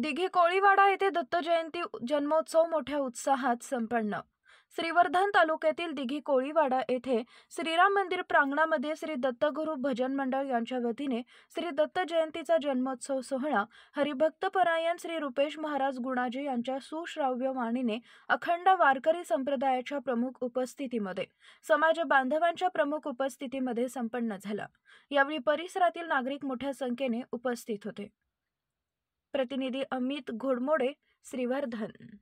दिघी कोळीवाडा येथे दत्तजयंती जन्मोत्सव मोठ्या उत्साहात संपन्न श्रीवर्धन तालुक्यातील दिघी कोळीवाडा येथे श्रीराम मंदिर प्रांगणामध्ये श्री दत्तगुरु भजन मंडळ यांच्या वतीने श्री दत्त जयंतीचा जन्मोत्सव सोहळा हरिभक्तपरायण श्री रुपेश महाराज गुणाजी यांच्या सुश्राव्य वाणीने अखंड वारकरी संप्रदायाच्या प्रमुख उपस्थितीमध्ये समाज बांधवांच्या प्रमुख उपस्थितीमध्ये संपन्न झाला यावेळी परिसरातील नागरिक मोठ्या संख्येने उपस्थित होते प्रतिनिधी अमित घोडमोडे श्रीवर्धन